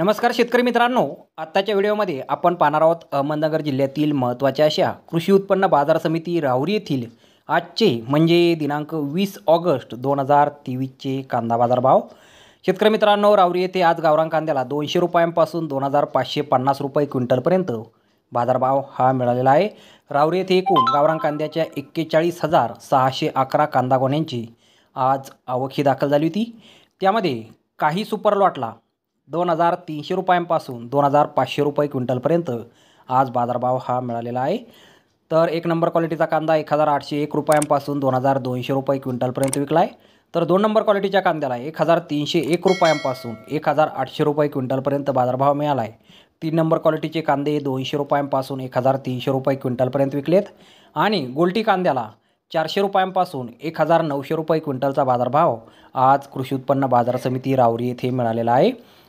नमस्कार शेतकरी मित्रांनो आत्ताच्या व्हिडिओमध्ये आपण पाहणार आहोत अहमदनगर जिल्ह्यातील महत्त्वाच्या अशा कृषी उत्पन्न बाजार समिती राहुरी येथील आजचे म्हणजे दिनांक वीस ऑगस्ट दोन हजार तेवीसचे कांदा बाजार भाव शेतकरी मित्रांनो राहुरी येथे आज गावरान कांद्याला दोनशे रुपयांपासून दोन हजार पाचशे पन्नास रुपये क्विंटलपर्यंत बाजारभाव हा मिळालेला आहे राहुरी येथे एकूण गावरान कांद्याच्या एक्केचाळीस हजार सहाशे अकरा कांदा गोण्यांची आज आवक ही दाखल झाली होती त्यामध्ये काही सुपर लॉटला दोन हजार तीनशे रुपयांपासून दोन हजार पाचशे रुपये क्विंटलपर्यंत आज बाजारभाव हा मिळालेला आहे तर एक नंबर क्वालिटीचा कांदा एक हजार आठशे एक रुपयांपासून दोन हजार दोनशे रुपये क्विंटलपर्यंत विकला आहे तर दोन नंबर क्वालिटीच्या कांद्याला एक हजार तीनशे एक रुपयांपासून एक हजार आठशे रुपये क्विंटलपर्यंत बाजारभाव मिळाला आहे तीन नंबर क्वालिटीचे कांदे दोनशे रुपयांपासून एक हजार तीनशे रुपये क्विंटलपर्यंत विकलेत आणि गोलटी कांद्याला चारशे रुपयांपासून एक हजार नऊशे रुपये क्विंटलचा बाजारभाव आज कृषी उत्पन्न बाजार समिती रावरी येथे मिळालेला आहे